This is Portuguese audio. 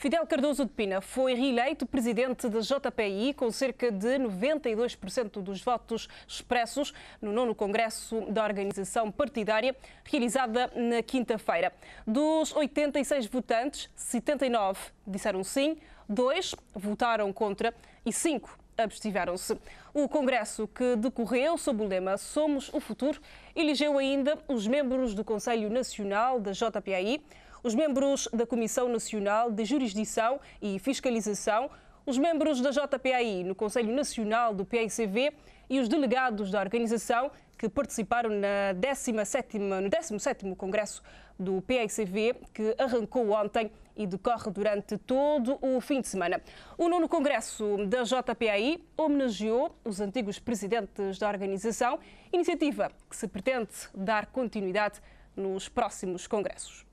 Fidel Cardoso de Pina foi reeleito presidente da JPI com cerca de 92% dos votos expressos no nono Congresso da Organização Partidária, realizada na quinta-feira. Dos 86 votantes, 79 disseram sim, 2 votaram contra e 5 abstiveram-se. O congresso que decorreu sob o lema Somos o Futuro elegeu ainda os membros do Conselho Nacional da JPI os membros da Comissão Nacional de Jurisdição e Fiscalização, os membros da JPAI no Conselho Nacional do PICV e os delegados da organização que participaram na 17, no 17 Congresso do PICV, que arrancou ontem e decorre durante todo o fim de semana. O nono Congresso da JPAI homenageou os antigos presidentes da organização, iniciativa que se pretende dar continuidade nos próximos congressos.